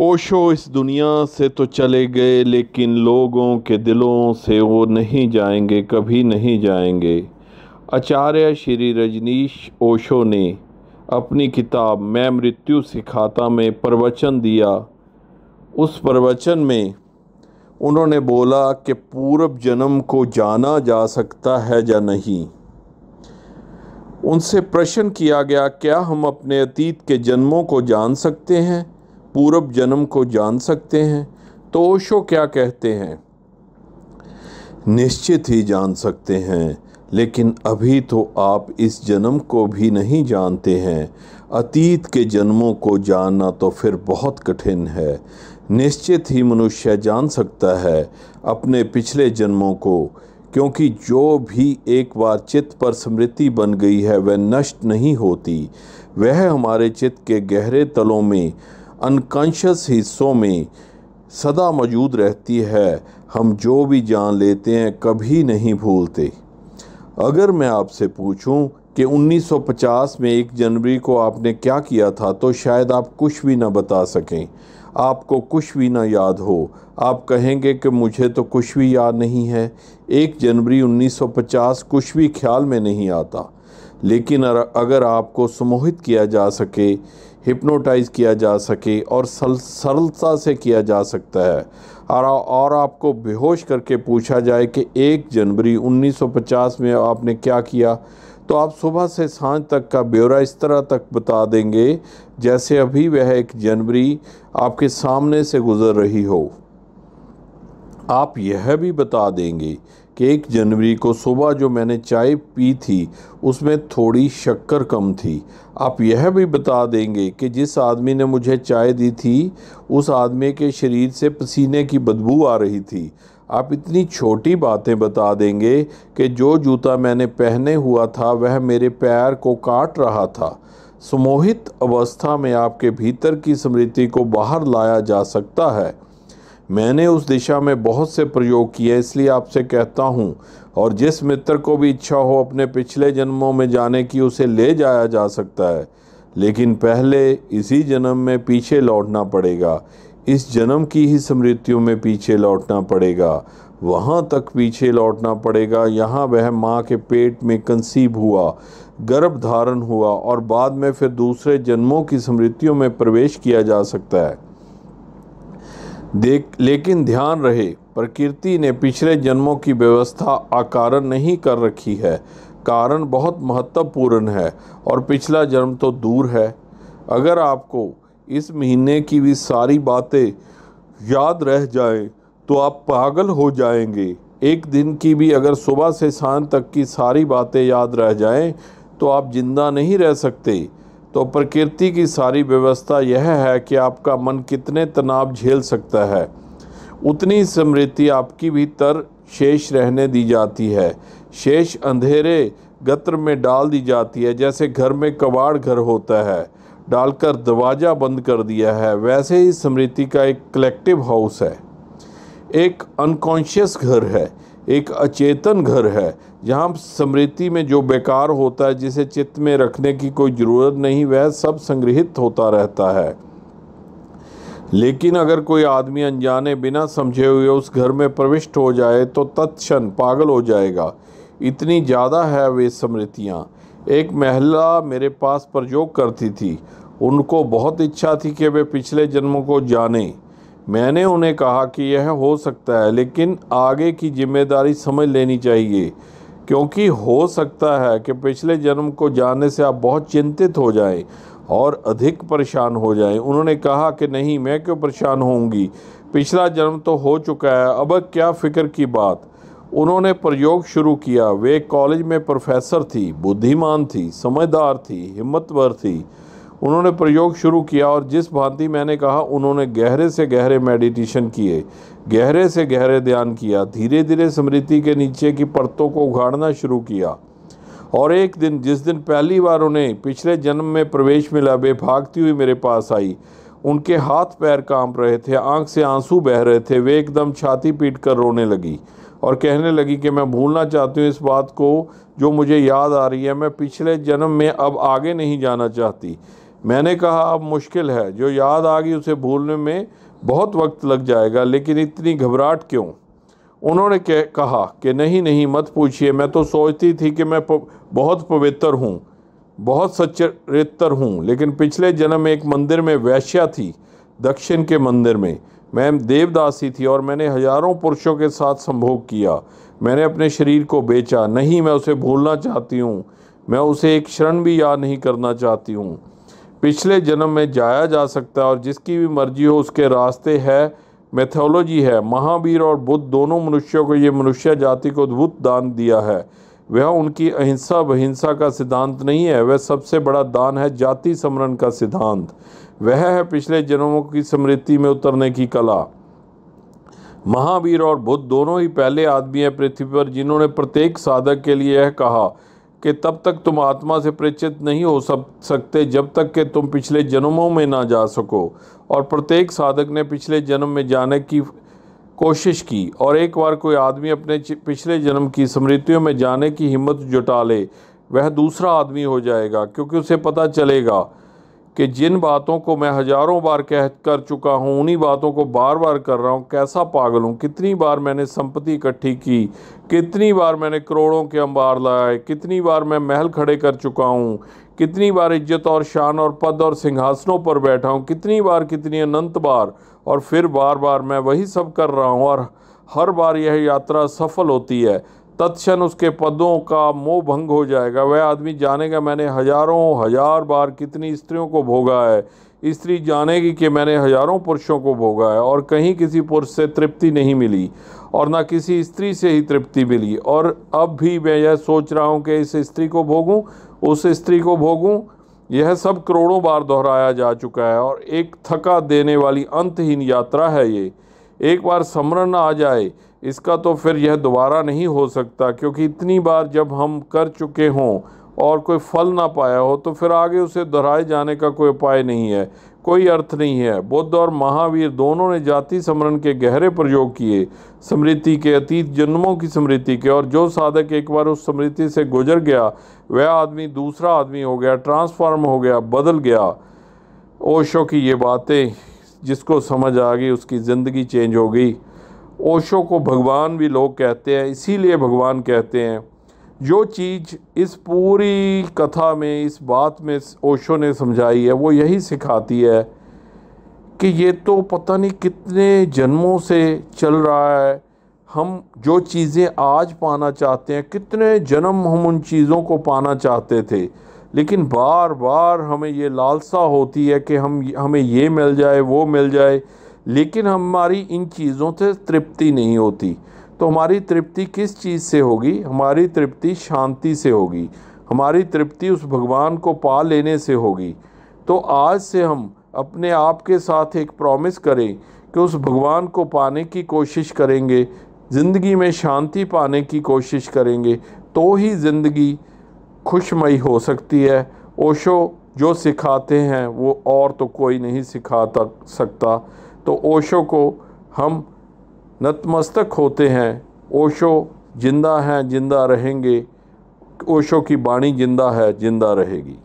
ओशो इस दुनिया से तो चले गए लेकिन लोगों के दिलों से वो नहीं जाएंगे कभी नहीं जाएंगे आचार्य श्री रजनीश ओशो ने अपनी किताब मैं मृत्यु सिखाता में प्रवचन दिया उस प्रवचन में उन्होंने बोला कि पूर्व जन्म को जाना जा सकता है या नहीं उनसे प्रश्न किया गया क्या हम अपने अतीत के जन्मों को जान सकते हैं पूर्व जन्म को जान सकते हैं तो ओशो क्या कहते हैं निश्चित ही जान सकते हैं लेकिन अभी तो आप इस जन्म को भी नहीं जानते हैं अतीत के जन्मों को जानना तो फिर बहुत कठिन है निश्चित ही मनुष्य जान सकता है अपने पिछले जन्मों को क्योंकि जो भी एक बार चित्त पर स्मृति बन गई है वह नष्ट नहीं होती वह हमारे चित्त के गहरे तलों में अनकॉन्शियस हिस्सों में सदा मौजूद रहती है हम जो भी जान लेते हैं कभी नहीं भूलते अगर मैं आपसे पूछूं कि 1950 में एक जनवरी को आपने क्या किया था तो शायद आप कुछ भी ना बता सकें आपको कुछ भी ना याद हो आप कहेंगे कि मुझे तो कुछ भी याद नहीं है एक जनवरी 1950 कुछ भी ख्याल में नहीं आता लेकिन अगर आपको सम्मोहित किया जा सके हिप्नोटाइज़ किया जा सके और सरलता से किया जा सकता है और और आपको बेहोश करके पूछा जाए कि एक जनवरी 1950 में आपने क्या किया तो आप सुबह से सांझ तक का ब्यौरा इस तरह तक बता देंगे जैसे अभी वह एक जनवरी आपके सामने से गुज़र रही हो आप यह भी बता देंगे कि एक जनवरी को सुबह जो मैंने चाय पी थी उसमें थोड़ी शक्कर कम थी आप यह भी बता देंगे कि जिस आदमी ने मुझे चाय दी थी उस आदमी के शरीर से पसीने की बदबू आ रही थी आप इतनी छोटी बातें बता देंगे कि जो जूता मैंने पहने हुआ था वह मेरे पैर को काट रहा था सुमोहित अवस्था में आपके भीतर की स्मृति को बाहर लाया जा सकता है मैंने उस दिशा में बहुत से प्रयोग किए इसलिए आपसे कहता हूँ और जिस मित्र को भी इच्छा हो अपने पिछले जन्मों में जाने की उसे ले जाया जा सकता है लेकिन पहले इसी जन्म में पीछे लौटना पड़ेगा इस जन्म की ही स्मृतियों में पीछे लौटना पड़ेगा वहाँ तक पीछे लौटना पड़ेगा यहाँ वह माँ के पेट में कंसीब हुआ गर्भ धारण हुआ और बाद में फिर दूसरे जन्मों की स्मृतियों में प्रवेश किया जा सकता है देख लेकिन ध्यान रहे प्रकृति ने पिछले जन्मों की व्यवस्था आकार नहीं कर रखी है कारण बहुत महत्वपूर्ण है और पिछला जन्म तो दूर है अगर आपको इस महीने की भी सारी बातें याद रह जाएं तो आप पागल हो जाएंगे एक दिन की भी अगर सुबह से शाम तक की सारी बातें याद रह जाएं तो आप जिंदा नहीं रह सकते तो प्रकृति की सारी व्यवस्था यह है कि आपका मन कितने तनाव झेल सकता है उतनी समृद्धि आपकी भीतर शेष रहने दी जाती है शेष अंधेरे गत्र में डाल दी जाती है जैसे घर में कबाड़ घर होता है डालकर दरवाज़ा बंद कर दिया है वैसे ही स्मृति का एक कलेक्टिव हाउस है एक अनकॉन्शियस घर है एक अचेतन घर है जहाँ स्मृति में जो बेकार होता है जिसे चित्त में रखने की कोई ज़रूरत नहीं वह सब संग्रहित होता रहता है लेकिन अगर कोई आदमी अनजाने बिना समझे हुए उस घर में प्रविष्ट हो जाए तो तत्क्षण पागल हो जाएगा इतनी ज़्यादा है वे स्मृतियाँ एक महिला मेरे पास प्रयोग करती थी उनको बहुत इच्छा थी कि वे पिछले जन्मों को जानें मैंने उन्हें कहा कि यह हो सकता है लेकिन आगे की जिम्मेदारी समझ लेनी चाहिए क्योंकि हो सकता है कि पिछले जन्म को जानने से आप बहुत चिंतित हो जाएं और अधिक परेशान हो जाएं उन्होंने कहा कि नहीं मैं क्यों परेशान होंगी पिछला जन्म तो हो चुका है अब क्या फ़िक्र की बात उन्होंने प्रयोग शुरू किया वे कॉलेज में प्रोफेसर थी बुद्धिमान थी समझदार थी हिम्मतवर थी उन्होंने प्रयोग शुरू किया और जिस भांति मैंने कहा उन्होंने गहरे से गहरे मेडिटेशन किए गहरे से गहरे ध्यान किया धीरे धीरे स्मृति के नीचे की परतों को उघाड़ना शुरू किया और एक दिन जिस दिन पहली बार उन्हें पिछले जन्म में प्रवेश मिला वे भागती हुई मेरे पास आई उनके हाथ पैर कांप रहे थे आंख से आंसू बह रहे थे वे एकदम छाती पीट कर रोने लगी और कहने लगी कि मैं भूलना चाहती हूँ इस बात को जो मुझे याद आ रही है मैं पिछले जन्म में अब आगे नहीं जाना चाहती मैंने कहा अब मुश्किल है जो याद आ गई उसे भूलने में बहुत वक्त लग जाएगा लेकिन इतनी घबराहट क्यों उन्होंने कह, कहा कि नहीं नहीं मत पूछिए मैं तो सोचती थी कि मैं प, बहुत पवित्र हूँ बहुत सच्चरित्र हूँ लेकिन पिछले जन्म एक मंदिर में वैश्या थी दक्षिण के मंदिर में मैं देवदासी थी और मैंने हजारों पुरुषों के साथ संभोग किया मैंने अपने शरीर को बेचा नहीं मैं उसे भूलना चाहती हूँ मैं उसे एक क्षण भी याद नहीं करना चाहती हूँ पिछले जन्म में जाया जा सकता है और जिसकी भी मर्जी हो उसके रास्ते है मैथोलॉजी है महावीर और बुद्ध दोनों मनुष्यों को ये मनुष्य जाति को अद्भुत दान दिया है वह उनकी अहिंसा अहिंसा का सिद्धांत नहीं है वह सबसे बड़ा दान है जाति समरण का सिद्धांत वह है पिछले जन्मों की स्मृति में उतरने की कला महावीर और बुद्ध दोनों ही पहले आदमी हैं पृथ्वी पर जिन्होंने प्रत्येक साधक के लिए यह कहा कि तब तक तुम आत्मा से परिचित नहीं हो सक सकते जब तक कि तुम पिछले जन्मों में ना जा सको और प्रत्येक साधक ने पिछले जन्म में जाने की कोशिश की और एक बार कोई आदमी अपने पिछले जन्म की स्मृतियों में जाने की हिम्मत जुटा ले वह दूसरा आदमी हो जाएगा क्योंकि उसे पता चलेगा कि जिन बातों को मैं हज़ारों बार कह कर चुका हूँ उन्हीं बातों को बार बार कर रहा हूँ कैसा पागल हूँ कितनी बार मैंने संपत्ति इकट्ठी की कितनी बार मैंने करोड़ों के अंबार लाए कितनी बार मैं महल खड़े कर चुका हूँ कितनी बार इज्जत और शान और पद और सिंहासनों पर बैठा हूँ कितनी बार कितनी अनंत बार और फिर बार बार मैं वही सब कर रहा हूँ और हर बार यह यात्रा सफल होती है तत्न उसके पदों का मोह भंग हो जाएगा वह आदमी जानेगा मैंने हजारों हजार बार कितनी स्त्रियों को भोगा है स्त्री जानेगी कि मैंने हजारों पुरुषों को भोगा है और कहीं किसी पुरुष से तृप्ति नहीं मिली और ना किसी स्त्री से ही तृप्ति मिली और अब भी मैं यह सोच रहा हूँ कि इस स्त्री को भोगूँ उस स्त्री को भोगूँ यह सब करोड़ों बार दोहराया जा चुका है और एक थका देने वाली अंतहीन यात्रा है ये एक बार समरण आ जाए इसका तो फिर यह दोबारा नहीं हो सकता क्योंकि इतनी बार जब हम कर चुके हों और कोई फल ना पाया हो तो फिर आगे उसे दोहराए जाने का कोई उपाय नहीं है कोई अर्थ नहीं है बुद्ध और महावीर दोनों ने जाति समरण के गहरे प्रयोग किए स्मृति के अतीत जन्मों की स्मृति के और जो साधक एक बार उस स्मृति से गुजर गया वह आदमी दूसरा आदमी हो गया ट्रांसफॉर्म हो गया बदल गया ओशो की ये बातें जिसको समझ आ गई उसकी ज़िंदगी चेंज हो गई ओशो को भगवान भी लोग कहते हैं इसीलिए भगवान कहते हैं जो चीज़ इस पूरी कथा में इस बात में ओशो ने समझाई है वो यही सिखाती है कि ये तो पता नहीं कितने जन्मों से चल रहा है हम जो चीज़ें आज पाना चाहते हैं कितने जन्म हम उन चीज़ों को पाना चाहते थे लेकिन बार बार हमें ये लालसा होती है कि हम हमें ये मिल जाए वो मिल जाए लेकिन हमारी इन चीज़ों से तृप्ति नहीं होती तो हमारी तृप्ति किस चीज़ से होगी हमारी तृप्ति शांति से होगी हमारी तृप्ति उस भगवान को पा लेने से होगी तो आज से हम अपने आप के साथ एक प्रॉमिस करें कि उस भगवान को पाने की कोशिश करेंगे ज़िंदगी में शांति पाने की कोशिश करेंगे तो ही ज़िंदगी खुशमयी हो सकती है ओशो जो सिखाते हैं वो और तो कोई नहीं सिखा सकता तो ओशो को हम नतमस्तक होते हैं ओशो जिंदा हैं जिंदा रहेंगे ओशो की बाणी जिंदा है जिंदा रहेगी